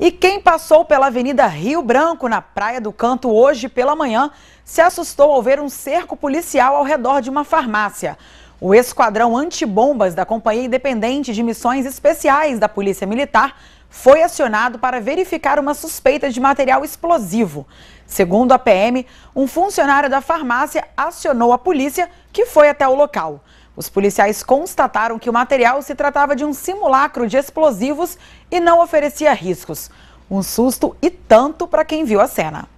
E quem passou pela Avenida Rio Branco, na Praia do Canto, hoje pela manhã, se assustou ao ver um cerco policial ao redor de uma farmácia. O esquadrão antibombas da Companhia Independente de Missões Especiais da Polícia Militar foi acionado para verificar uma suspeita de material explosivo. Segundo a PM, um funcionário da farmácia acionou a polícia, que foi até o local. Os policiais constataram que o material se tratava de um simulacro de explosivos e não oferecia riscos. Um susto e tanto para quem viu a cena.